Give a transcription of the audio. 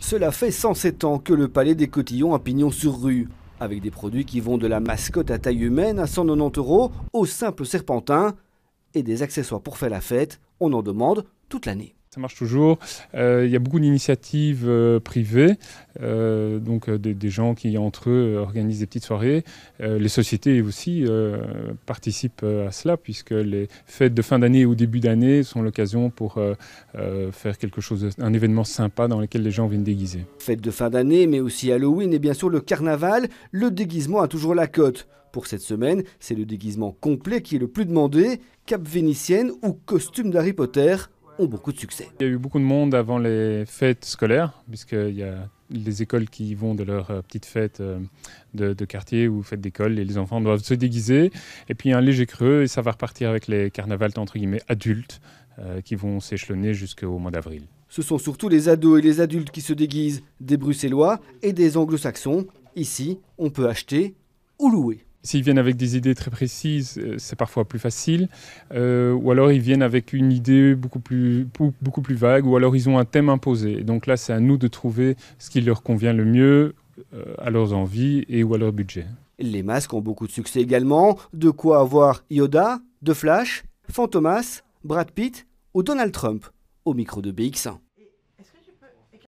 Cela fait 107 ans que le Palais des Cotillons a pignon sur rue, avec des produits qui vont de la mascotte à taille humaine à 190 euros au simple serpentin, et des accessoires pour faire la fête, on en demande toute l'année. Ça marche toujours. Euh, il y a beaucoup d'initiatives euh, privées, euh, donc des, gens qui entre eux organisent des petites soirées. les sociétés aussi participent à cela puisque les fêtes de fin d'année ou début d'année sont l'occasion pour faire quelque chose, un événement sympa dans lequel les gens viennent déguiser. Fêtes de fin d'année, mais aussi Halloween et bien sûr le carnaval. Le déguisement a toujours la cote. Pour cette semaine, c'est le déguisement complet qui est le plus demandé, cape vénitienne ou costume d'Harry Potter ont beaucoup de succès. Il y a eu beaucoup de monde avant les fêtes scolaires, puisqu'il y a les écoles qui vont de leur euh, petite fête euh, de, quartier ou fête d'école et les enfants doivent se déguiser. Et puis un léger creux et ça va repartir avec les carnavals entre guillemets adultes euh, qui vont s'échelonner jusqu'au mois d'avril. Ce sont surtout les ados et les adultes qui se déguisent, des Bruxellois et des Anglo-Saxons. Ici, on peut acheter ou louer. S'ils viennent avec des idées très précises, euh, c'est parfois plus facile. Euh, ou alors ils viennent avec une idée beaucoup plus, beaucoup plus vague, ou alors ils ont un thème imposé. donc là, c'est à nous de trouver ce qui leur convient le mieux euh, à leurs envies et ou à leur budget. Les masques ont beaucoup de succès également. De quoi avoir Yoda, de Flash, Fantomas, Brad Pitt ou Donald Trump au micro de BX1.